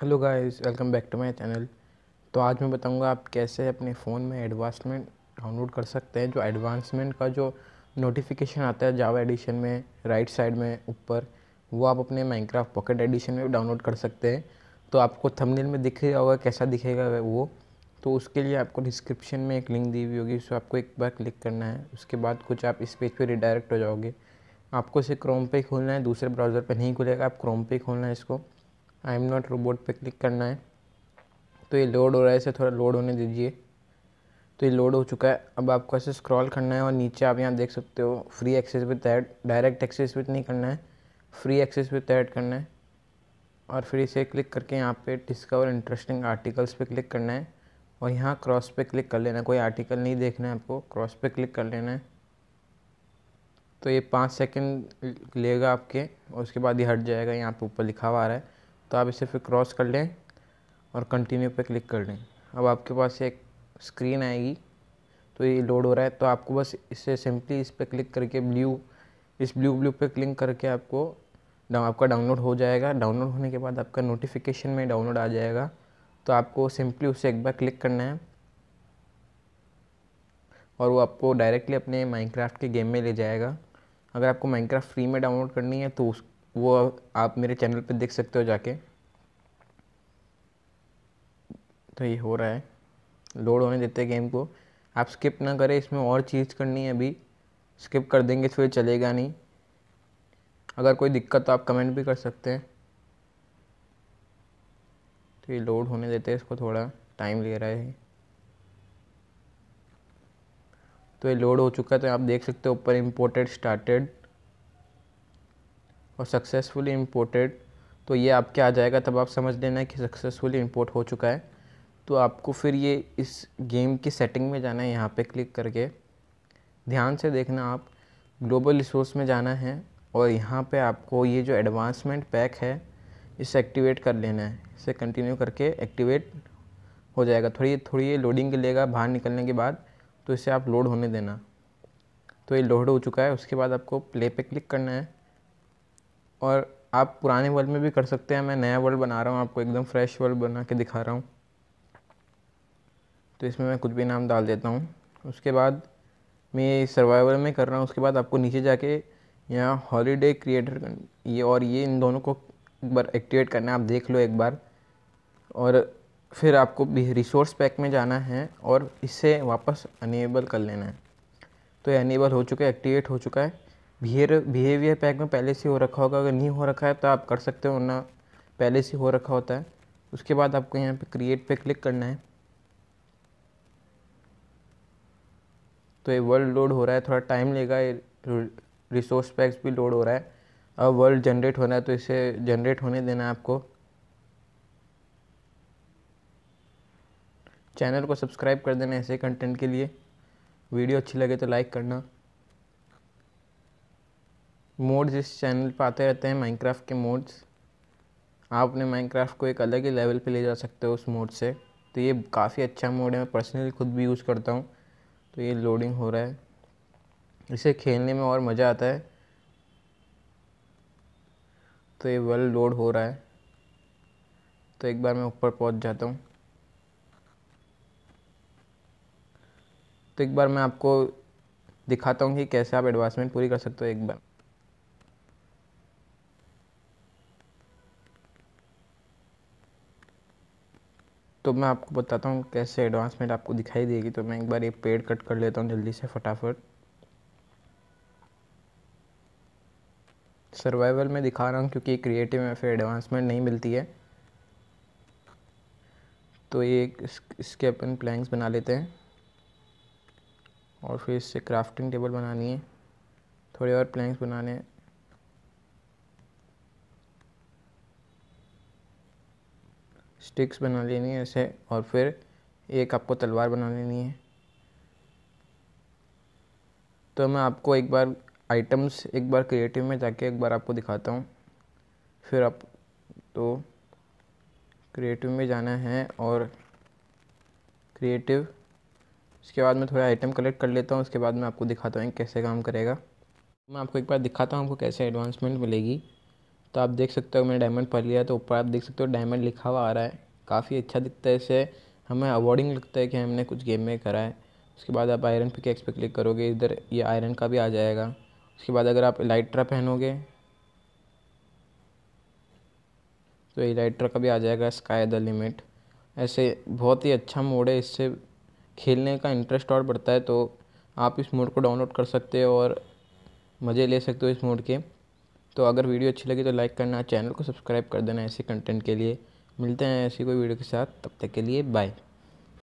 hello guys welcome back to my channel तो आज मैं बताऊंगा आप कैसे अपने फ़ोन में एडवांसमेंट डाउनलोड कर सकते हैं जो एडवांसमेंट का जो नोटिफिकेशन आता है जावा एडिशन में राइट साइड में ऊपर वो आप अपने माइनक्राफ्ट पॉकेट एडिशन में डाउनलोड कर सकते हैं तो आपको थंबनेल में दिख रहा होगा कैसा दिखेगा वो तो उसके लिए आपको डिस्क्रिप्शन में एक लिंक दी हुई होगी उसको आपको एक बार क्लिक करना है उसके बाद कुछ आप इस पेज पर रिडायरेक्ट हो जाओगे आपको इसे क्रोम पे खोलना है दूसरे ब्राउज़र पर नहीं खुलेगा आप क्रोम पे खोलना है इसको आई एम नॉट रोबोट पे क्लिक करना है तो ये लोड हो रहा है इसे थोड़ा लोड होने दीजिए तो ये लोड हो चुका है अब आपको ऐसे स्क्रॉल करना है और नीचे आप यहाँ देख सकते हो free access with ad direct access with नहीं करना है फ्री एक्सेस विथ ऐड करना है और फिर इसे क्लिक करके यहाँ पे डिस्कवर इंटरेस्टिंग आर्टिकल्स पे क्लिक करना है और यहाँ क्रॉस पे क्लिक कर लेना है कोई आर्टिकल नहीं देखना है आपको क्रॉस पे क्लिक कर लेना है तो ये पाँच सेकेंड लेगा आपके और उसके बाद ये हट जाएगा यहाँ पे ऊपर लिखा हुआ आ रहा है तो आप इसे फिर क्रॉस कर लें और कंटिन्यू पे क्लिक कर लें अब आपके पास एक स्क्रीन आएगी तो ये लोड हो रहा है तो आपको बस इसे सिंपली इस पर क्लिक करके ब्लू इस ब्लू ब्लू पे क्लिक करके आपको डाउन आपका डाउनलोड हो जाएगा डाउनलोड होने के बाद आपका नोटिफिकेशन में डाउनलोड आ जाएगा तो आपको सिंपली उसे एक बार क्लिक करना है और वो आपको डायरेक्टली अपने माइनक्राफ्ट के गेम में ले जाएगा अगर आपको माइनक्राफ्ट फ्री में डाउनलोड करनी है तो उस वो आप मेरे चैनल पे देख सकते हो जाके तो ये हो रहा है लोड होने देते हैं गेम को आप स्किप ना करें इसमें और चीज़ करनी है अभी स्किप कर देंगे तो ये चलेगा नहीं अगर कोई दिक्कत तो आप कमेंट भी कर सकते हैं तो ये लोड होने देते हैं इसको थोड़ा टाइम ले रहा है तो ये लोड हो चुका है तो आप देख सकते हो ऊपर इम्पोर्टेड स्टार्टेड और सक्सेसफुली इम्पोर्टेड तो ये आपके आ जाएगा तब आप समझ लेना कि सक्सेसफुली इम्पोर्ट हो चुका है तो आपको फिर ये इस गेम की सेटिंग में जाना है यहाँ पे क्लिक करके ध्यान से देखना आप ग्लोबल रिसोर्स में जाना है और यहाँ पे आपको ये जो एडवांसमेंट पैक है इसे एक्टिवेट कर लेना है इसे कंटिन्यू करके एक्टिवेट हो जाएगा थोड़ी थोड़ी ये लोडिंग के लेगा बाहर निकलने के बाद तो इसे आप लोड होने देना तो ये लोड हो चुका है उसके बाद आपको प्ले पे क्लिक करना है और आप पुराने वर्ल्ड में भी कर सकते हैं मैं नया वर्ल्ड बना रहा हूँ आपको एकदम फ्रेश वर्ल्ड बना के दिखा रहा हूँ तो इसमें मैं कुछ भी नाम डाल देता हूँ उसके बाद मैं सर्वाइवल में कर रहा हूँ उसके बाद आपको नीचे जाके यहाँ हॉलीडे क्रिएटर ये और ये इन दोनों को एक बार एक्टिवेट करना है आप देख लो एक बार और फिर आपको रिसोर्स पैक में जाना है और इसे वापस अनेबल कर लेना है तो ये अनेबल हो चुका है एक्टिवेट हो चुका है बिहेवियर बिहेवियर पैक में पहले से हो रखा होगा अगर नहीं हो रखा है तो आप कर सकते हो ना पहले से हो रखा होता है उसके बाद आपको यहाँ पे क्रिएट पे क्लिक करना है तो ये वर्ल्ड लोड हो रहा है थोड़ा टाइम लेगा ये रिसोर्स पैक्स भी लोड हो रहा है अब वर्ल्ड जनरेट होना है तो इसे जनरेट होने देना है आपको चैनल को सब्सक्राइब कर देना ऐसे कंटेंट के लिए वीडियो अच्छी लगे तो लाइक करना मोड्स इस चैनल पर आते रहते हैं माइनक्राफ्ट के मोड्स आप अपने माइनक्राफ्ट को एक अलग ही लेवल पे ले जा सकते हो उस मोड से तो ये काफ़ी अच्छा मोड है मैं पर्सनली खुद भी यूज़ करता हूँ तो ये लोडिंग हो रहा है इसे खेलने में और मज़ा आता है तो ये वेल लोड हो रहा है तो एक बार मैं ऊपर पहुँच जाता हूँ तो एक बार मैं आपको दिखाता हूँ कि कैसे आप एडवांसमेंट पूरी कर सकते हो एक बार तो मैं आपको बताता हूँ कैसे एडवांसमेंट आपको दिखाई देगी तो मैं एक बार ये पेड़ कट कर लेता हूँ जल्दी से फटाफट सर्वाइवल में दिखा रहा हूँ क्योंकि क्रिएटिव में फिर एडवांसमेंट नहीं मिलती है तो ये इसके अपन प्लैंक्स बना लेते हैं और फिर इससे क्राफ्टिंग टेबल बनानी है थोड़े और प्लैंक्स बनाने हैं स्टिक्स बना लेनी है ऐसे और फिर एक आपको तलवार बना लेनी है तो मैं आपको एक बार आइटम्स एक बार क्रिएटिव में जाके एक बार आपको दिखाता हूँ फिर आप तो क्रिएटिव में जाना है और क्रिएटिव उसके बाद मैं थोड़ा आइटम कलेक्ट कर लेता हूँ उसके बाद मैं आपको दिखाता हूँ कैसे काम करेगा मैं आपको एक बार दिखाता हूँ आपको कैसे एडवांसमेंट मिलेगी तो आप देख सकते हो मैंने डायमंड पढ़ लिया तो ऊपर आप देख सकते हो डायमंड लिखा हुआ आ रहा है काफ़ी अच्छा दिखता है इससे हमें अवॉर्डिंग लगता है कि हमने कुछ गेम में करा है उसके बाद आप आयरन एक्स पे क्लिक करोगे इधर ये आयरन का भी आ जाएगा उसके बाद अगर आप इलाइट्रा पहनोगे तो इलाइट्रा का भी आ जाएगा स्काई द लिमिट ऐसे बहुत ही अच्छा मोड है इससे खेलने का इंटरेस्ट और बढ़ता है तो आप इस मोड को डाउनलोड कर सकते हो और मज़े ले सकते हो इस मोड के तो अगर वीडियो अच्छी लगी तो लाइक करना चैनल को सब्सक्राइब कर देना ऐसे कंटेंट के लिए मिलते हैं ऐसी कोई वीडियो के साथ तब तक के लिए बाय